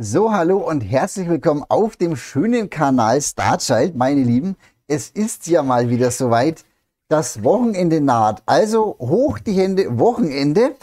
So, hallo und herzlich willkommen auf dem schönen Kanal Starchild, meine Lieben. Es ist ja mal wieder soweit, das Wochenende naht. Also hoch die Hände, Wochenende.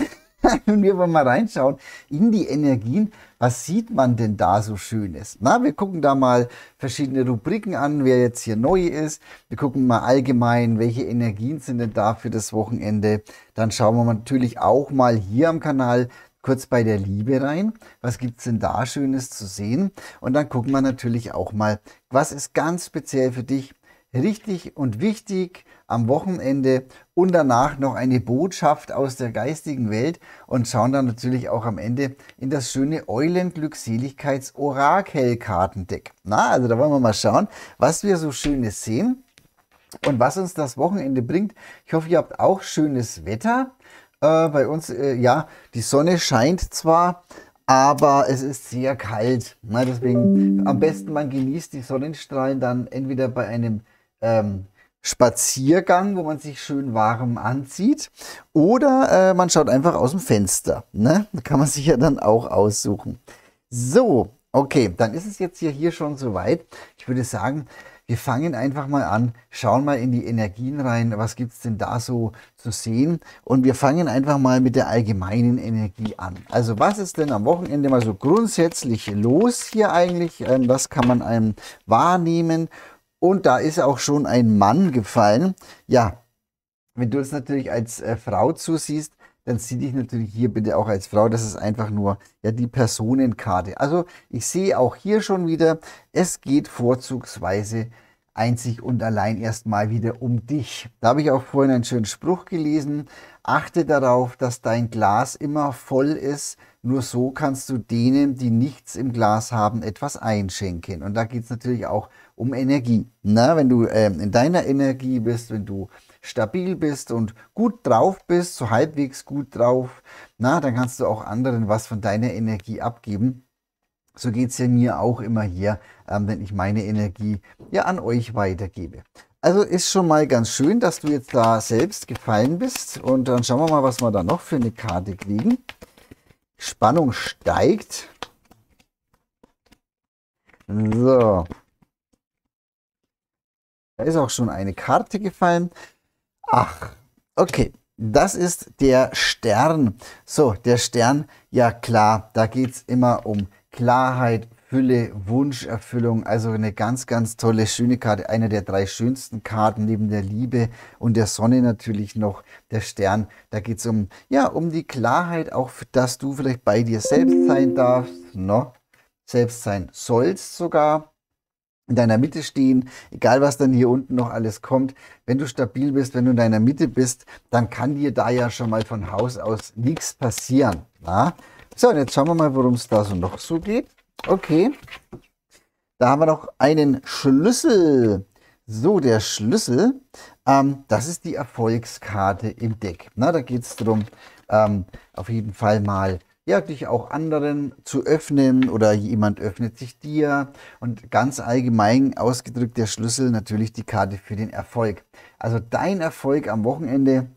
und wir wollen mal reinschauen in die Energien. Was sieht man denn da so Schönes? Na, wir gucken da mal verschiedene Rubriken an, wer jetzt hier neu ist. Wir gucken mal allgemein, welche Energien sind denn da für das Wochenende. Dann schauen wir natürlich auch mal hier am Kanal kurz bei der Liebe rein. Was gibt es denn da Schönes zu sehen? Und dann gucken wir natürlich auch mal, was ist ganz speziell für dich richtig und wichtig am Wochenende und danach noch eine Botschaft aus der geistigen Welt und schauen dann natürlich auch am Ende in das schöne eulenglückseligkeits kartendeck Na, also da wollen wir mal schauen, was wir so Schönes sehen und was uns das Wochenende bringt. Ich hoffe, ihr habt auch schönes Wetter äh, bei uns, äh, ja, die Sonne scheint zwar, aber es ist sehr kalt. Ne? Deswegen am besten man genießt die Sonnenstrahlen dann entweder bei einem ähm, Spaziergang, wo man sich schön warm anzieht, oder äh, man schaut einfach aus dem Fenster. Ne? Da kann man sich ja dann auch aussuchen. So, okay, dann ist es jetzt hier, hier schon soweit. Ich würde sagen, wir fangen einfach mal an, schauen mal in die Energien rein, was gibt es denn da so zu sehen. Und wir fangen einfach mal mit der allgemeinen Energie an. Also was ist denn am Wochenende mal so grundsätzlich los hier eigentlich? Ähm, was kann man einem wahrnehmen? Und da ist auch schon ein Mann gefallen. Ja, wenn du es natürlich als äh, Frau zusiehst, dann sehe dich natürlich hier bitte auch als Frau, das ist einfach nur ja die Personenkarte. Also ich sehe auch hier schon wieder, es geht vorzugsweise einzig und allein erstmal wieder um dich. Da habe ich auch vorhin einen schönen Spruch gelesen. Achte darauf, dass dein Glas immer voll ist. Nur so kannst du denen, die nichts im Glas haben, etwas einschenken. Und da geht es natürlich auch um Energie. Na, wenn du ähm, in deiner Energie bist, wenn du stabil bist und gut drauf bist, so halbwegs gut drauf, na, dann kannst du auch anderen was von deiner Energie abgeben. So geht es ja mir auch immer hier, ähm, wenn ich meine Energie ja an euch weitergebe. Also ist schon mal ganz schön, dass du jetzt da selbst gefallen bist. Und dann schauen wir mal, was wir da noch für eine Karte kriegen. Spannung steigt. So. Da ist auch schon eine Karte gefallen. Ach, okay. Das ist der Stern. So, der Stern, ja klar, da geht es immer um Klarheit, Fülle, Wunscherfüllung. Also eine ganz, ganz tolle, schöne Karte. Eine der drei schönsten Karten neben der Liebe und der Sonne natürlich noch. Der Stern, da geht es um, ja, um die Klarheit, auch dass du vielleicht bei dir selbst sein darfst, ne? selbst sein sollst sogar in deiner Mitte stehen, egal was dann hier unten noch alles kommt, wenn du stabil bist, wenn du in deiner Mitte bist, dann kann dir da ja schon mal von Haus aus nichts passieren. Na? So, und jetzt schauen wir mal, worum es da so noch so geht. Okay, da haben wir noch einen Schlüssel. So, der Schlüssel, ähm, das ist die Erfolgskarte im Deck. Na, da geht es darum, ähm, auf jeden Fall mal ja, dich auch anderen zu öffnen oder jemand öffnet sich dir. Und ganz allgemein ausgedrückt der Schlüssel natürlich die Karte für den Erfolg. Also dein Erfolg am Wochenende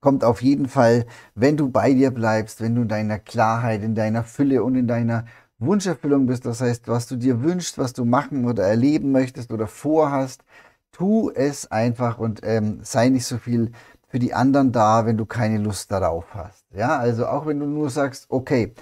kommt auf jeden Fall, wenn du bei dir bleibst, wenn du in deiner Klarheit, in deiner Fülle und in deiner Wunscherfüllung bist. Das heißt, was du dir wünschst, was du machen oder erleben möchtest oder vorhast, tu es einfach und ähm, sei nicht so viel für die anderen da, wenn du keine Lust darauf hast. Ja, also auch wenn du nur sagst, okay,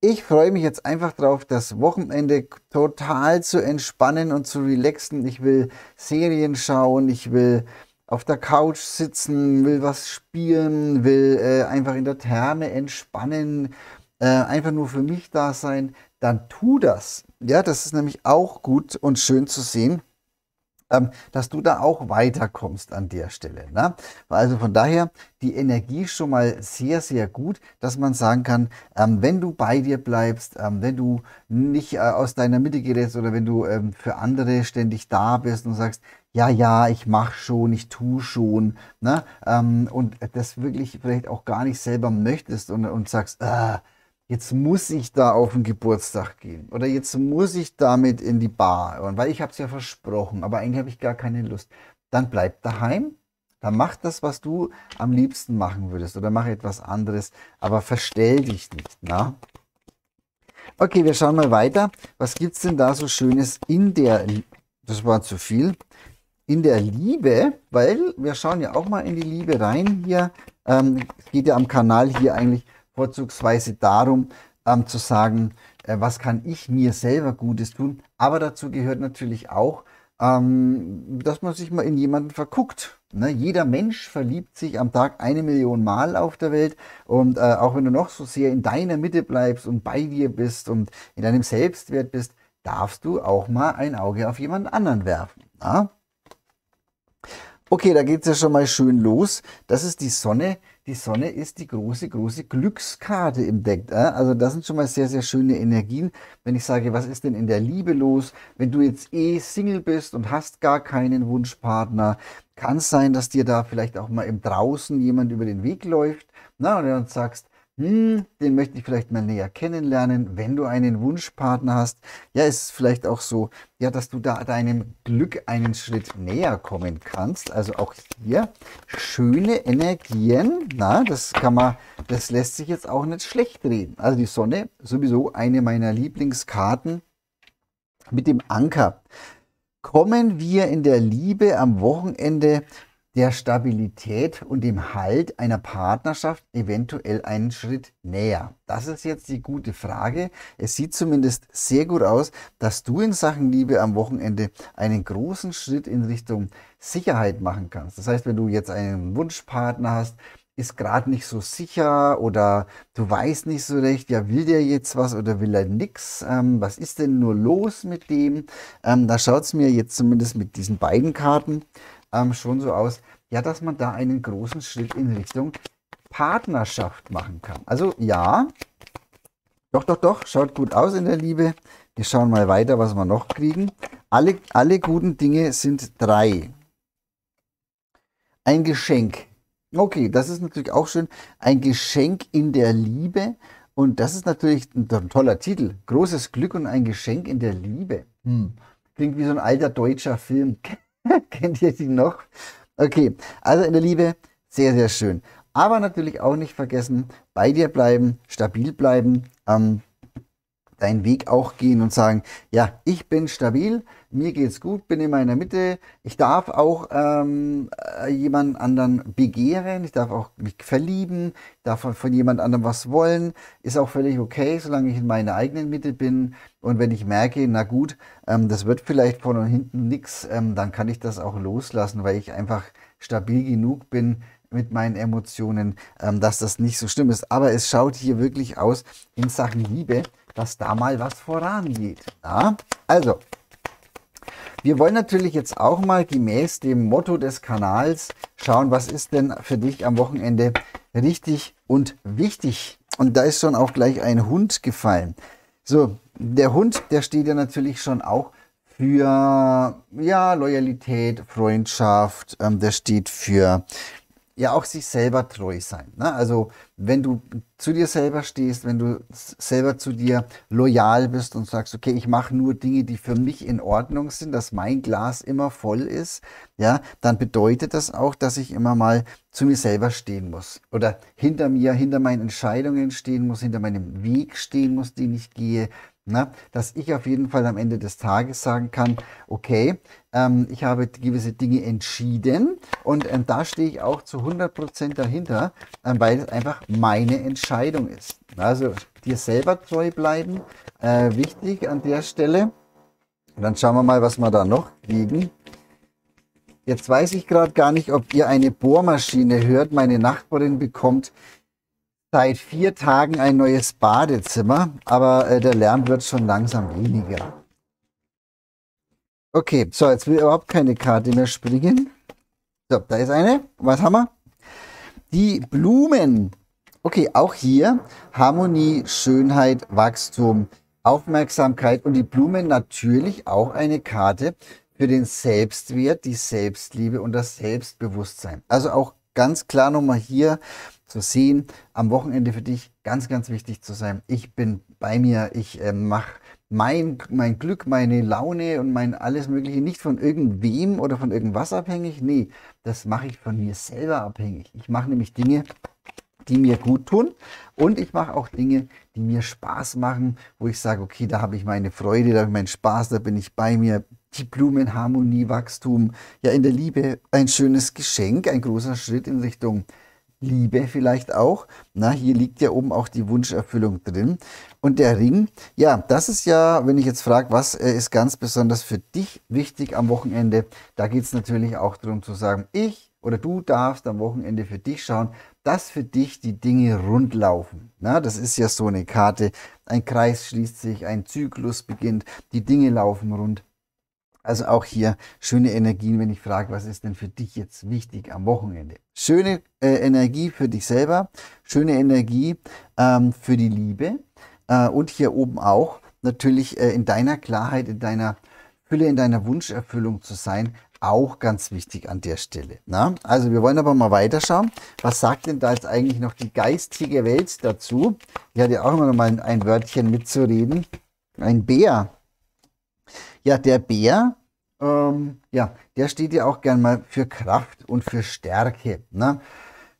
ich freue mich jetzt einfach drauf, das Wochenende total zu entspannen und zu relaxen. Ich will Serien schauen, ich will auf der Couch sitzen, will was spielen, will äh, einfach in der Therme entspannen, äh, einfach nur für mich da sein. Dann tu das. Ja, das ist nämlich auch gut und schön zu sehen ähm, dass du da auch weiterkommst an der Stelle. Ne? Also von daher die Energie schon mal sehr, sehr gut, dass man sagen kann, ähm, wenn du bei dir bleibst, ähm, wenn du nicht äh, aus deiner Mitte gerätst oder wenn du für andere ständig da bist und sagst, ja, ja, ich mache schon, ich tue schon, ne? und das wirklich vielleicht auch gar nicht selber möchtest und, und sagst, äh, jetzt muss ich da auf den Geburtstag gehen oder jetzt muss ich damit in die Bar, und weil ich habe es ja versprochen, aber eigentlich habe ich gar keine Lust, dann bleib daheim, dann mach das, was du am liebsten machen würdest oder mach etwas anderes, aber verstell dich nicht, na? Okay, wir schauen mal weiter. Was gibt's denn da so Schönes in der, das war zu viel, in der Liebe, weil wir schauen ja auch mal in die Liebe rein hier, ähm, geht ja am Kanal hier eigentlich vorzugsweise darum ähm, zu sagen, äh, was kann ich mir selber Gutes tun. Aber dazu gehört natürlich auch, ähm, dass man sich mal in jemanden verguckt. Ne? Jeder Mensch verliebt sich am Tag eine Million Mal auf der Welt. Und äh, auch wenn du noch so sehr in deiner Mitte bleibst und bei dir bist und in deinem Selbstwert bist, darfst du auch mal ein Auge auf jemand anderen werfen. Na? Okay, da geht es ja schon mal schön los. Das ist die Sonne, die Sonne ist die große, große Glückskarte im Deck. Äh? Also das sind schon mal sehr, sehr schöne Energien. Wenn ich sage, was ist denn in der Liebe los? Wenn du jetzt eh Single bist und hast gar keinen Wunschpartner, kann es sein, dass dir da vielleicht auch mal im Draußen jemand über den Weg läuft na, ne, und dann sagst, hm, den möchte ich vielleicht mal näher kennenlernen, wenn du einen Wunschpartner hast. Ja, ist es vielleicht auch so, ja, dass du da deinem Glück einen Schritt näher kommen kannst. Also auch hier schöne Energien. Na, das kann man, das lässt sich jetzt auch nicht schlecht reden. Also die Sonne, sowieso eine meiner Lieblingskarten mit dem Anker kommen wir in der Liebe am Wochenende der Stabilität und dem Halt einer Partnerschaft eventuell einen Schritt näher? Das ist jetzt die gute Frage. Es sieht zumindest sehr gut aus, dass du in Sachen Liebe am Wochenende einen großen Schritt in Richtung Sicherheit machen kannst. Das heißt, wenn du jetzt einen Wunschpartner hast, ist gerade nicht so sicher oder du weißt nicht so recht, ja, will der jetzt was oder will er nix? Ähm, was ist denn nur los mit dem? Ähm, da schaut es mir jetzt zumindest mit diesen beiden Karten ähm, schon so aus, ja, dass man da einen großen Schritt in Richtung Partnerschaft machen kann. Also ja, doch, doch, doch, schaut gut aus in der Liebe. Wir schauen mal weiter, was wir noch kriegen. Alle, alle guten Dinge sind drei. Ein Geschenk. Okay, das ist natürlich auch schön. Ein Geschenk in der Liebe. Und das ist natürlich ein, ein toller Titel. Großes Glück und ein Geschenk in der Liebe. Hm. Klingt wie so ein alter deutscher Film. Kennt ihr sie noch? Okay, also in der Liebe, sehr, sehr schön. Aber natürlich auch nicht vergessen, bei dir bleiben, stabil bleiben, ähm, deinen Weg auch gehen und sagen, ja, ich bin stabil, mir geht's gut, bin in meiner Mitte, ich darf auch ähm, äh, jemand anderen begehren, ich darf auch mich verlieben, ich darf von jemand anderem was wollen, ist auch völlig okay, solange ich in meiner eigenen Mitte bin. Und wenn ich merke, na gut, ähm, das wird vielleicht von und hinten nix, ähm, dann kann ich das auch loslassen, weil ich einfach stabil genug bin, mit meinen Emotionen, ähm, dass das nicht so schlimm ist. Aber es schaut hier wirklich aus in Sachen Liebe, dass da mal was vorangeht. Ja? Also, wir wollen natürlich jetzt auch mal gemäß dem Motto des Kanals schauen, was ist denn für dich am Wochenende richtig und wichtig. Und da ist schon auch gleich ein Hund gefallen. So, der Hund, der steht ja natürlich schon auch für ja, Loyalität, Freundschaft, ähm, der steht für ja auch sich selber treu sein. Ne? Also wenn du zu dir selber stehst, wenn du selber zu dir loyal bist und sagst, okay, ich mache nur Dinge, die für mich in Ordnung sind, dass mein Glas immer voll ist, ja, dann bedeutet das auch, dass ich immer mal zu mir selber stehen muss oder hinter mir, hinter meinen Entscheidungen stehen muss, hinter meinem Weg stehen muss, den ich gehe, na, ne, dass ich auf jeden Fall am Ende des Tages sagen kann, okay, ähm, ich habe gewisse Dinge entschieden und ähm, da stehe ich auch zu 100% dahinter, ähm, weil es einfach meine Entscheidung ist. Also dir selber treu bleiben, äh, wichtig an der Stelle. Und dann schauen wir mal, was wir da noch kriegen. Jetzt weiß ich gerade gar nicht, ob ihr eine Bohrmaschine hört. Meine Nachbarin bekommt seit vier Tagen ein neues Badezimmer, aber äh, der Lärm wird schon langsam weniger. Okay, so, jetzt will überhaupt keine Karte mehr springen. So, da ist eine. Was haben wir? Die Blumen. Okay, auch hier Harmonie, Schönheit, Wachstum, Aufmerksamkeit und die Blumen natürlich auch eine Karte für den Selbstwert, die Selbstliebe und das Selbstbewusstsein. Also auch ganz klar nochmal hier zu sehen, am Wochenende für dich ganz, ganz wichtig zu sein. Ich bin bei mir, ich äh, mache mein, mein Glück, meine Laune und mein alles Mögliche nicht von irgendwem oder von irgendwas abhängig. Nee, das mache ich von mir selber abhängig. Ich mache nämlich Dinge, die mir gut tun und ich mache auch Dinge, die mir Spaß machen, wo ich sage, okay, da habe ich meine Freude, da habe ich meinen Spaß, da bin ich bei mir, die Blumenharmonie, Wachstum, ja in der Liebe ein schönes Geschenk, ein großer Schritt in Richtung Liebe vielleicht auch. Na, hier liegt ja oben auch die Wunscherfüllung drin. Und der Ring, ja, das ist ja, wenn ich jetzt frage, was äh, ist ganz besonders für dich wichtig am Wochenende, da geht es natürlich auch darum zu sagen, ich oder du darfst am Wochenende für dich schauen, dass für dich die Dinge rund laufen. Na, das ist ja so eine Karte. Ein Kreis schließt sich, ein Zyklus beginnt, die Dinge laufen rund. Also auch hier schöne Energien, wenn ich frage, was ist denn für dich jetzt wichtig am Wochenende? Schöne äh, Energie für dich selber, schöne Energie ähm, für die Liebe äh, und hier oben auch natürlich äh, in deiner Klarheit, in deiner Fülle, in deiner Wunscherfüllung zu sein, auch ganz wichtig an der Stelle. Na? Ne? Also wir wollen aber mal weiterschauen. Was sagt denn da jetzt eigentlich noch die geistige Welt dazu? Ich hatte auch immer noch mal ein Wörtchen mitzureden. Ein Bär ja, der Bär, ähm, ja, der steht ja auch gern mal für Kraft und für Stärke. Ne?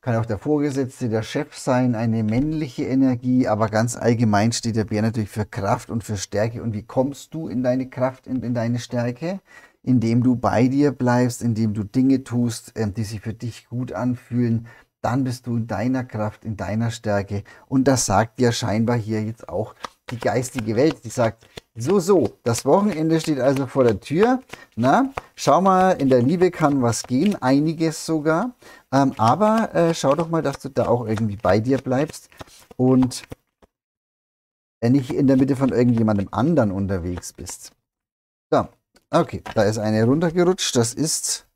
Kann auch der Vorgesetzte, der Chef sein, eine männliche Energie, aber ganz allgemein steht der Bär natürlich für Kraft und für Stärke. Und wie kommst du in deine Kraft in, in deine Stärke? Indem du bei dir bleibst, indem du Dinge tust, ähm, die sich für dich gut anfühlen, dann bist du in deiner Kraft, in deiner Stärke. Und das sagt ja scheinbar hier jetzt auch die geistige Welt, die sagt, so, so, das Wochenende steht also vor der Tür. Na, schau mal, in der Liebe kann was gehen, einiges sogar. Ähm, aber äh, schau doch mal, dass du da auch irgendwie bei dir bleibst und äh, nicht in der Mitte von irgendjemandem anderen unterwegs bist. So, okay, da ist eine runtergerutscht. Das ist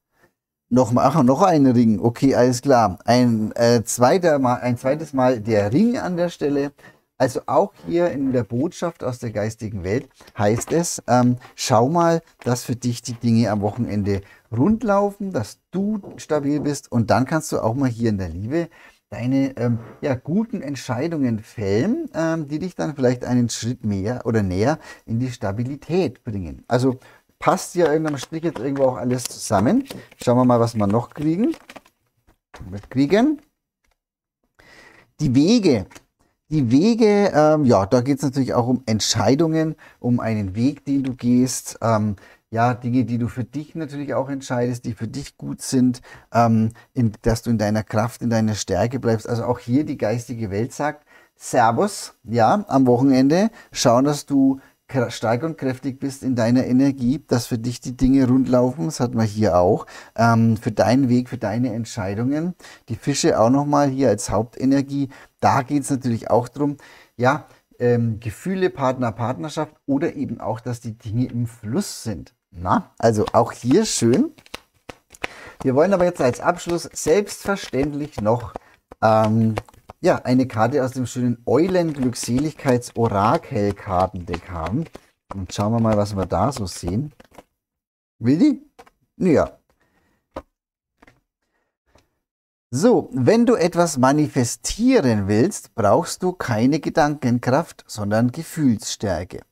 noch, mal, ach, noch ein Ring. Okay, alles klar. Ein, äh, zweiter mal, ein zweites Mal der Ring an der Stelle. Also auch hier in der Botschaft aus der geistigen Welt heißt es, ähm, schau mal, dass für dich die Dinge am Wochenende rund laufen, dass du stabil bist und dann kannst du auch mal hier in der Liebe deine ähm, ja, guten Entscheidungen fällen, ähm, die dich dann vielleicht einen Schritt mehr oder näher in die Stabilität bringen. Also passt ja irgendeinem Strich jetzt irgendwo auch alles zusammen. Schauen wir mal, was wir noch kriegen. Wir kriegen die Wege, die Wege, ähm, ja, da geht es natürlich auch um Entscheidungen, um einen Weg, den du gehst. Ähm, ja, Dinge, die du für dich natürlich auch entscheidest, die für dich gut sind, ähm, in, dass du in deiner Kraft, in deiner Stärke bleibst. Also auch hier die geistige Welt sagt, Servus, ja, am Wochenende schauen, dass du stark und kräftig bist in deiner Energie, dass für dich die Dinge rundlaufen, das hat man hier auch, ähm, für deinen Weg, für deine Entscheidungen. Die Fische auch nochmal hier als Hauptenergie, da geht es natürlich auch darum, ja, ähm, Gefühle, Partner, Partnerschaft oder eben auch, dass die Dinge im Fluss sind. Na, also auch hier schön. Wir wollen aber jetzt als Abschluss selbstverständlich noch ähm, ja, eine Karte aus dem schönen eulen glückseligkeits orakel kartendeck haben. Und schauen wir mal, was wir da so sehen. Will die? Naja, So, wenn du etwas manifestieren willst, brauchst du keine Gedankenkraft, sondern Gefühlsstärke.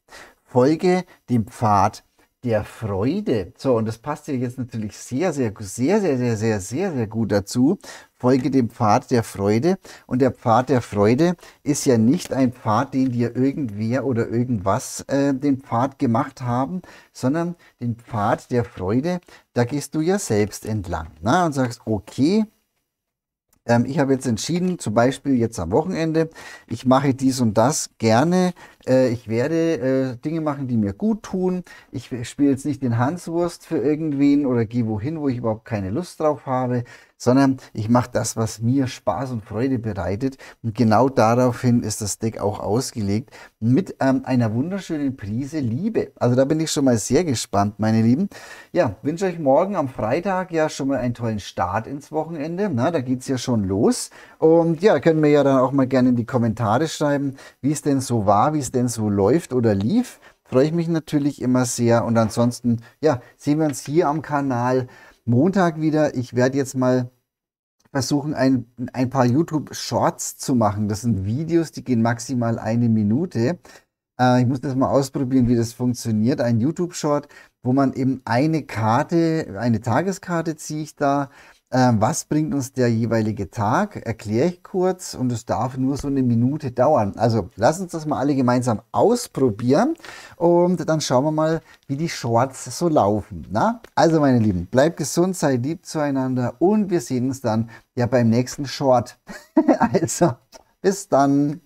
Folge dem Pfad der Freude. So, und das passt dir jetzt natürlich sehr, sehr, sehr, sehr, sehr, sehr, sehr, sehr gut dazu. Folge dem Pfad der Freude. Und der Pfad der Freude ist ja nicht ein Pfad, den dir irgendwer oder irgendwas äh, den Pfad gemacht haben, sondern den Pfad der Freude, da gehst du ja selbst entlang. Na, ne, und sagst, okay, ähm, ich habe jetzt entschieden, zum Beispiel jetzt am Wochenende, ich mache dies und das gerne äh, ich werde äh, Dinge machen, die mir gut tun. Ich spiele jetzt nicht den Hanswurst für irgendwen oder gehe wohin, wo ich überhaupt keine Lust drauf habe, sondern ich mache das, was mir Spaß und Freude bereitet. Und genau daraufhin ist das Deck auch ausgelegt mit ähm, einer wunderschönen Prise Liebe. Also da bin ich schon mal sehr gespannt, meine Lieben. Ja, wünsche euch morgen am Freitag ja schon mal einen tollen Start ins Wochenende. Na, da geht es ja schon los. Und ja, können wir ja dann auch mal gerne in die Kommentare schreiben, wie es denn so war, wie es denn so läuft oder lief, freue ich mich natürlich immer sehr. Und ansonsten, ja, sehen wir uns hier am Kanal Montag wieder. Ich werde jetzt mal versuchen, ein, ein paar YouTube Shorts zu machen. Das sind Videos, die gehen maximal eine Minute. Äh, ich muss das mal ausprobieren, wie das funktioniert. Ein YouTube Short, wo man eben eine Karte, eine Tageskarte ziehe ich da ähm, was bringt uns der jeweilige Tag, erkläre ich kurz und es darf nur so eine Minute dauern. Also lass uns das mal alle gemeinsam ausprobieren und dann schauen wir mal, wie die Shorts so laufen. Na? Also meine Lieben, bleibt gesund, seid lieb zueinander und wir sehen uns dann ja beim nächsten Short. also bis dann.